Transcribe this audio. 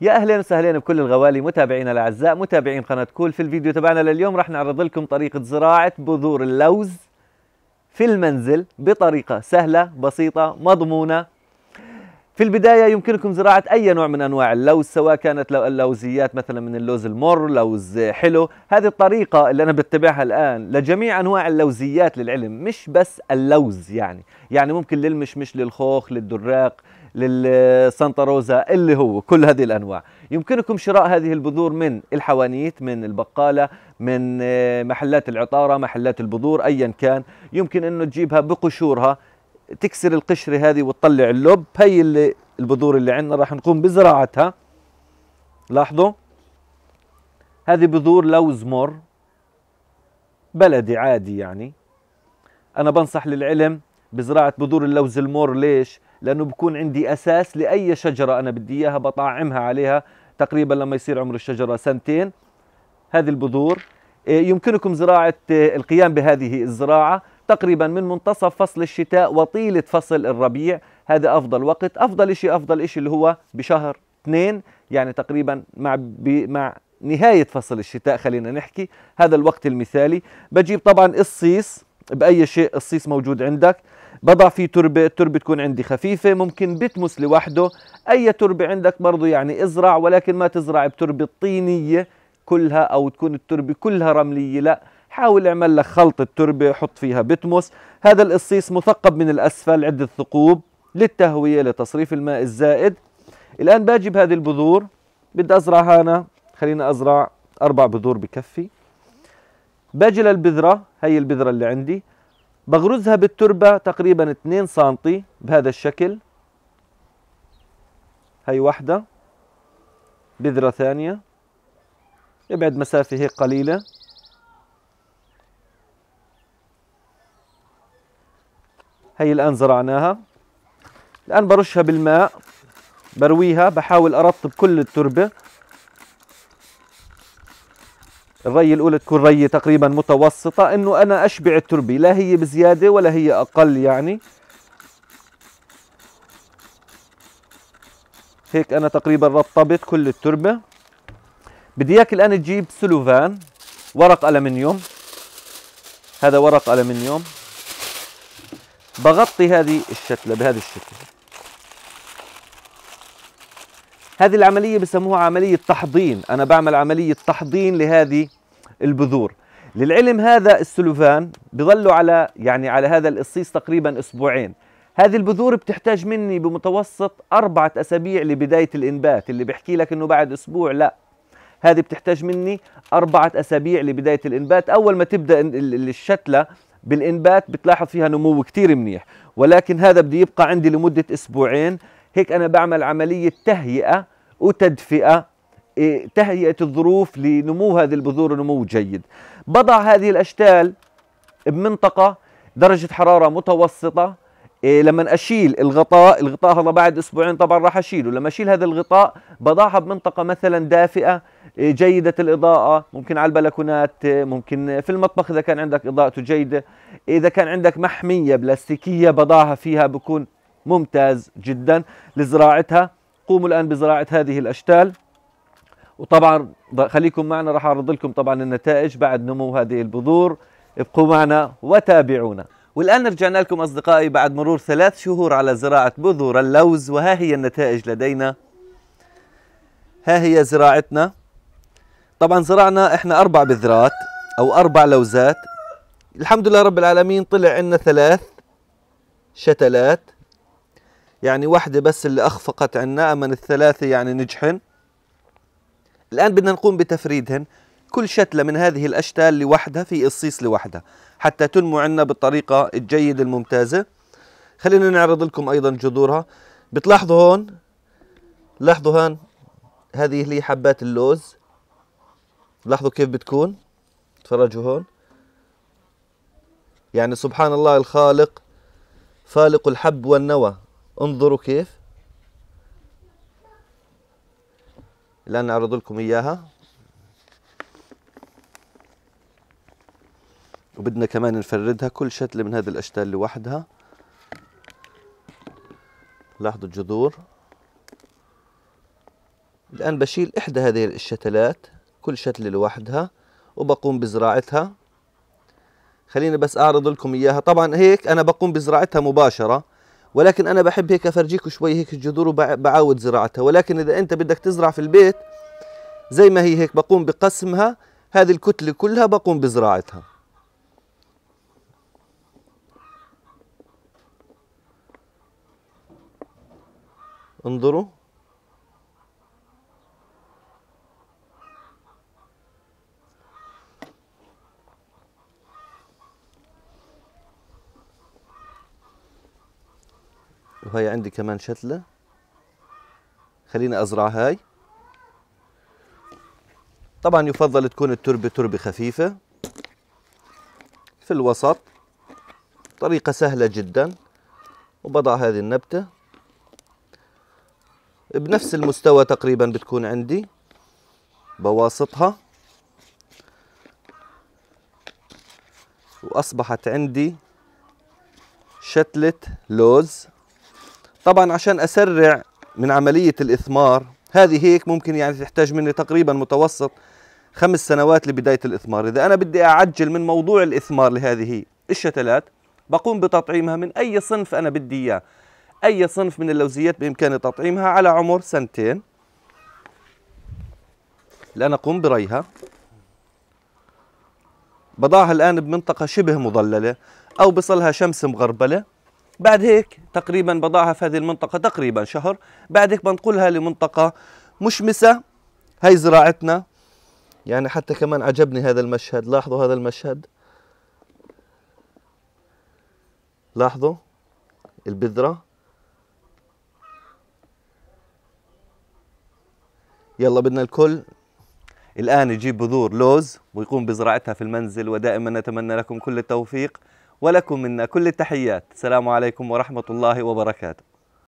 يا اهلا وسهلا بكل الغوالي متابعينا الاعزاء متابعين قناه كول في الفيديو تبعنا لليوم راح نعرض لكم طريقه زراعه بذور اللوز في المنزل بطريقه سهله بسيطه مضمونه في البداية يمكنكم زراعة أي نوع من أنواع اللوز سواء كانت اللوزيات مثلا من اللوز المر لوز حلو هذه الطريقة اللي أنا بتبعها الآن لجميع أنواع اللوزيات للعلم مش بس اللوز يعني يعني ممكن للمشمش للخوخ للدراق روزا اللي هو كل هذه الأنواع يمكنكم شراء هذه البذور من الحوانيت من البقالة من آه، محلات العطارة محلات البذور أيا كان يمكن أنه تجيبها بقشورها تكسر القشرة هذه وتطلع اللب هي اللي البذور اللي عندنا راح نقوم بزراعتها لاحظوا هذه بذور لوز مر بلدي عادي يعني أنا بنصح للعلم بزراعة بذور اللوز المر ليش؟ لأنه بكون عندي أساس لأي شجرة أنا بدي إياها بطعمها عليها تقريبا لما يصير عمر الشجرة سنتين هذه البذور إيه، يمكنكم زراعة إيه، القيام بهذه الزراعة تقريبا من منتصف فصل الشتاء وطيلة فصل الربيع هذا أفضل وقت أفضل إشي أفضل إشي اللي هو بشهر اثنين يعني تقريبا مع مع نهاية فصل الشتاء خلينا نحكي هذا الوقت المثالي بجيب طبعا الصيص بأي شيء الصيص موجود عندك بضع فيه تربة التربة تكون عندي خفيفة ممكن بتمس لوحده أي تربة عندك برضو يعني ازرع ولكن ما تزرع بتربة طينية كلها أو تكون التربة كلها رملية لا حاول اعمل لك خلطة تربة حط فيها بتموس هذا القصيص مثقب من الأسفل عدة ثقوب للتهوية لتصريف الماء الزائد الآن باجي بهذه البذور بدي أزرع هنا خلينا أزرع أربع بذور بكفي باجي للبذرة هي البذرة اللي عندي بغرزها بالتربة تقريبا 2 سنتي بهذا الشكل هي واحدة بذرة ثانية ابعد مسافة هيك قليلة هي الآن زرعناها الآن برشها بالماء برويها بحاول أرطب كل التربة الري الأولى تكون ري تقريبا متوسطة إنه أنا أشبع التربة لا هي بزيادة ولا هي أقل يعني هيك أنا تقريبا رطبت كل التربة بدي إياك الآن تجيب سلوفان ورق ألمنيوم هذا ورق ألمنيوم بغطي هذه الشتلة بهذا الشكل هذه العملية بسموها عملية تحضين أنا بعمل عملية تحضين لهذه البذور للعلم هذا السلوفان بظلوا على يعني على هذا القصيص تقريبا أسبوعين هذه البذور بتحتاج مني بمتوسط أربعة أسابيع لبداية الإنبات اللي بحكي لك أنه بعد أسبوع لا هذه بتحتاج مني أربعة أسابيع لبداية الإنبات أول ما تبدأ الشتلة بالانبات بتلاحظ فيها نمو كتير منيح ولكن هذا بده يبقى عندي لمدة أسبوعين هيك أنا بعمل عملية تهيئة وتدفئة إيه، تهيئة الظروف لنمو هذه البذور نمو جيد بضع هذه الأشتال بمنطقة درجة حرارة متوسطة إيه لما اشيل الغطاء الغطاء هذا بعد اسبوعين طبعا راح اشيله لما اشيل هذا الغطاء بضعها بمنطقه مثلا دافئه جيدة الإضاءة ممكن على البلكونات ممكن في المطبخ إذا كان عندك إضاءته جيدة إذا كان عندك محمية بلاستيكية بضعها فيها بكون ممتاز جدا لزراعتها قوموا الآن بزراعة هذه الأشتال وطبعا خليكم معنا راح أعرض لكم طبعا النتائج بعد نمو هذه البذور ابقوا معنا وتابعونا والآن رجعنا لكم أصدقائي بعد مرور ثلاث شهور على زراعة بذور اللوز وها هي النتائج لدينا ها هي زراعتنا طبعا زرعنا احنا اربع بذرات او اربع لوزات الحمد لله رب العالمين طلع عندنا ثلاث شتلات يعني واحدة بس اللي أخفقت عنا أما الثلاثة يعني نجحن الآن بدنا نقوم بتفريدهن كل شتلة من هذه الأشتال لوحدها في الصيص لوحدها حتى تنمو عنا بالطريقة الجيدة الممتازة خلينا نعرض لكم أيضا جذورها بتلاحظوا هون لاحظوا هون هذه هي حبات اللوز لاحظوا كيف بتكون تفرجوا هون يعني سبحان الله الخالق فالق الحب والنوى انظروا كيف الآن أعرض لكم إياها وبدنا كمان نفردها كل شتلة من هذه الأشتال لوحدها لاحظوا الجذور الآن بشيل إحدى هذه الشتلات كل شتلة لوحدها وبقوم بزراعتها خليني بس اعرض لكم اياها طبعا هيك انا بقوم بزراعتها مباشره ولكن انا بحب هيك افرجيكم شوي هيك الجذور وبعاود زراعتها ولكن اذا انت بدك تزرع في البيت زي ما هي هيك بقوم بقسمها هذه الكتله كلها بقوم بزراعتها انظروا وهي عندي كمان شتلة خليني أزرع هاي طبعا يفضل تكون التربة تربة خفيفة في الوسط طريقة سهلة جدا وبضع هذه النبتة بنفس المستوى تقريبا بتكون عندي بواسطها وأصبحت عندي شتلة لوز طبعا عشان اسرع من عمليه الاثمار هذه هيك ممكن يعني تحتاج مني تقريبا متوسط خمس سنوات لبدايه الاثمار اذا انا بدي اعجل من موضوع الاثمار لهذه الشتلات بقوم بتطعيمها من اي صنف انا بدي اياه اي صنف من اللوزيات بامكاني تطعيمها على عمر سنتين الان اقوم بريها بضعها الان بمنطقه شبه مظلله او بصلها شمس مغربله بعد هيك تقريبا بضعها في هذه المنطقة تقريبا شهر بعد هيك بنقلها لمنطقة مشمسة هاي زراعتنا يعني حتى كمان عجبني هذا المشهد لاحظوا هذا المشهد لاحظوا البذرة يلا بدنا الكل الآن يجيب بذور لوز ويقوم بزراعتها في المنزل ودائما نتمنى لكم كل التوفيق ولكم منا كل التحيات السلام عليكم ورحمة الله وبركاته